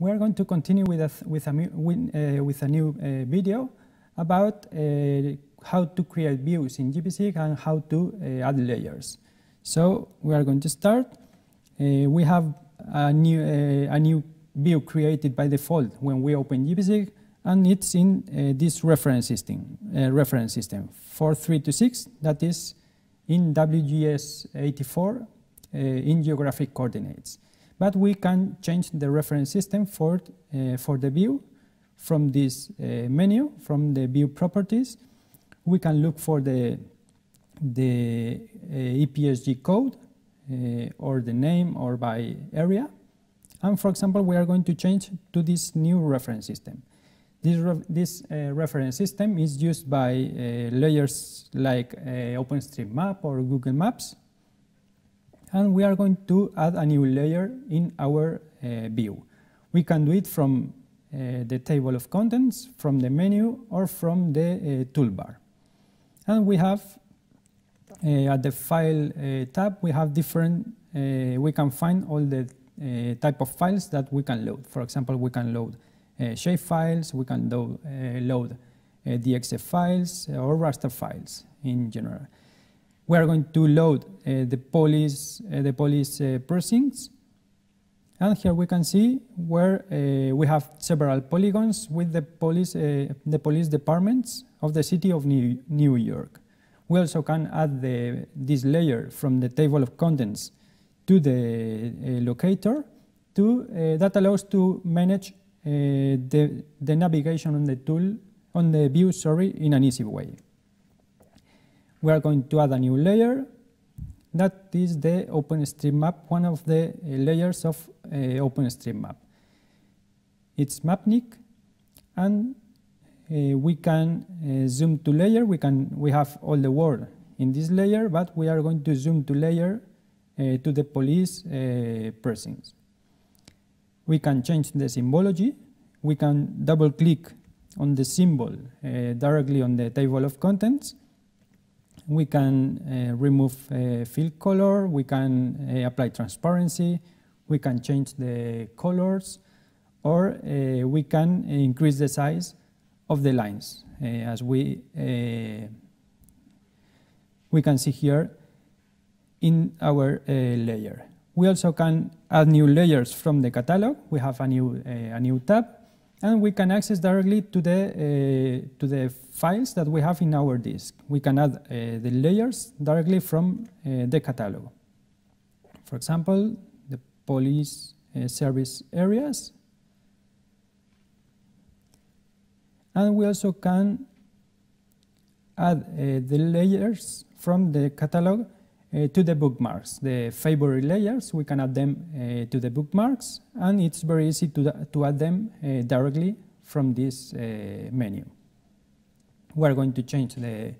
We're going to continue with a, with a, with, uh, with a new uh, video about uh, how to create views in GPC and how to uh, add layers. So we are going to start. Uh, we have a new, uh, a new view created by default when we open GPC and it's in this reference system, reference system 4326 that is in WGS 84 in geographic coordinates but we can change the reference system for, uh, for the view from this uh, menu, from the view properties. We can look for the, the uh, EPSG code uh, or the name or by area. And for example, we are going to change to this new reference system. This, re this uh, reference system is used by uh, layers like OpenStreetMap or Google Maps and we are going to add a new layer in our uh, view. We can do it from uh, the table of contents, from the menu, or from the uh, toolbar. And we have, uh, at the file uh, tab, we have different, we can find all the type of files that we can load. For example, we can load shape files, we can do, load DXF files, or raster files in general we are going to load uh, the police, uh, the police uh, precincts. And here we can see where uh, we have several polygons with the police, uh, the police departments of the city of New, New York. We also can add the, this layer from the table of contents to the locator to, that allows to manage the, the navigation on the tool, on the view, sorry, in an easy way we are going to add a new layer that is the OpenStreetMap, one of the uh, layers of uh, OpenStreetMap. It's Mapnik and uh, we can zoom to layer, we, can, we have all the world in this layer, but we are going to zoom to layer to the police persons. We can change the symbology, we can double click on the symbol directly on the table of contents, we can uh, remove uh, field color, we can uh, apply transparency, we can change the colors, or we can increase the size of the lines. as we, we can see here in our layer. We also can add new layers from the catalog. We have a new, a new tab and we can access directly to the, uh, to the files that we have in our disk. We can add uh, the layers directly from uh, the catalog. For example, the police uh, service areas. And we also can add uh, the layers from the catalog uh, to the bookmarks. The favorite layers, we can add them uh, to the bookmarks, and it's very easy to, to add them uh, directly from this menu. We're going to change the,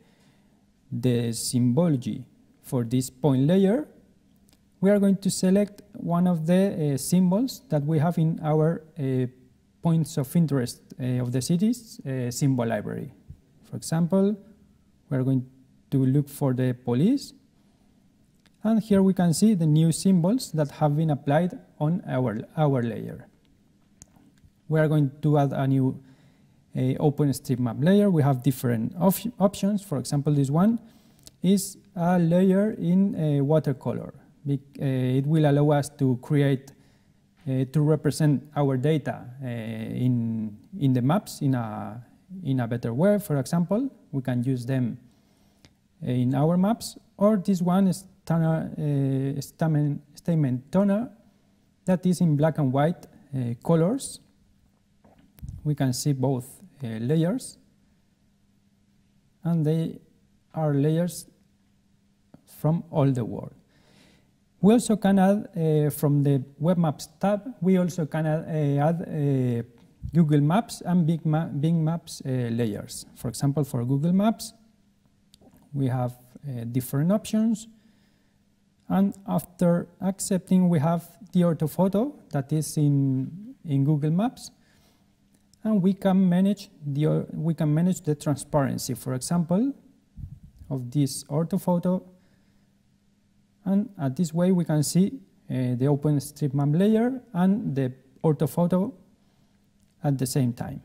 the symbology for this point layer. We are going to select one of the symbols that we have in our points of interest uh, of the cities uh, symbol library. For example, we're going to look for the police and here we can see the new symbols that have been applied on our, our layer. We are going to add a new uh, OpenStreetMap layer. We have different op options. For example, this one is a layer in a watercolor. Be uh, it will allow us to create, uh, to represent our data eh, in, in the maps in a, in a better way. For example, we can use them in our maps or this one is uh, stamen, statement toner that is in black and white uh, colors. We can see both uh, layers and they are layers from all the world. We also can add uh, from the web maps tab, we also can add, uh, uh, Google Maps and Bing, Ma Bing Maps layers. For example, for Google Maps, we have uh, different options. And after accepting, we have the orthophoto that is in, in Google Maps. And we can manage the, we can manage the transparency, for example, of this orthophoto. And at this way, we can see uh, the OpenStreetMap layer and the orthophoto at the same time.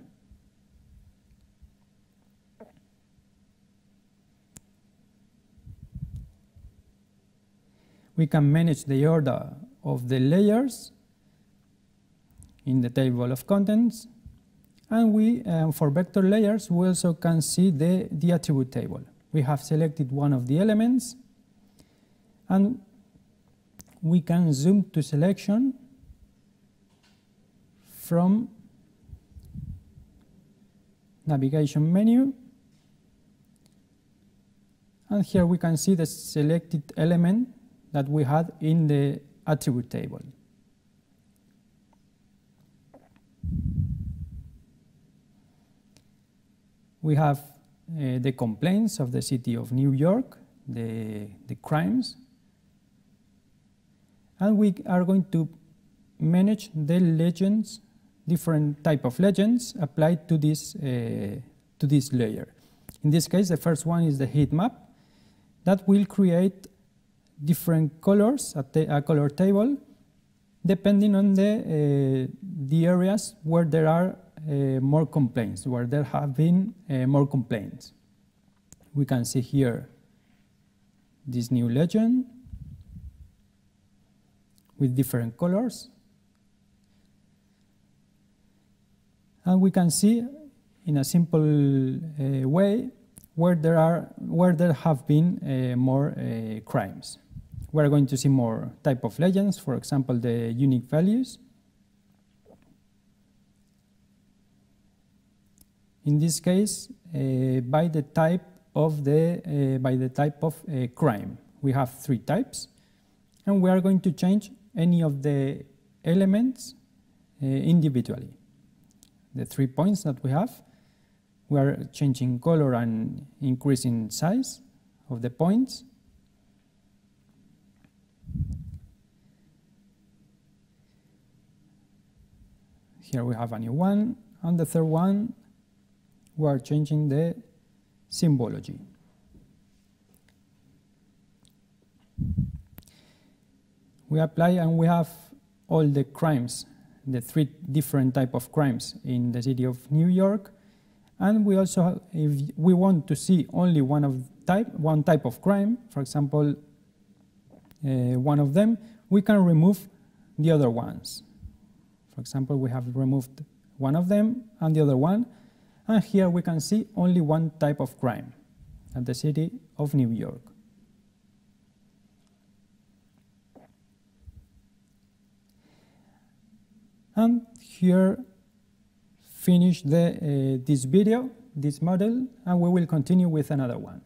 we can manage the order of the layers in the table of contents and we, uh, for vector layers, we also can see the, the attribute table. We have selected one of the elements and we can zoom to selection from navigation menu and here we can see the selected element that we had in the attribute table. We have uh, the complaints of the city of New York, the, the crimes, and we are going to manage the legends, different type of legends applied to this, uh, to this layer. In this case, the first one is the heat map that will create different colors, a, a color table, depending on the, uh, the areas where there are uh, more complaints, where there have been uh, more complaints. We can see here this new legend with different colors. And we can see in a simple way where there, are, where there have been more crimes. We're going to see more type of legends, for example, the unique values. In this case, uh, by the type of the uh, by the type of uh, crime, we have three types, and we are going to change any of the elements uh, individually. The three points that we have, we are changing color and increasing size of the points here we have a new one. And the third one, we are changing the symbology. We apply and we have all the crimes, the three different type of crimes in the city of New York. And we also, have, if we want to see only one of type, one type of crime, for example, uh, one of them, we can remove the other ones. For example, we have removed one of them and the other one, and here we can see only one type of crime, at the city of New York. And here finish the, uh, this video, this model, and we will continue with another one.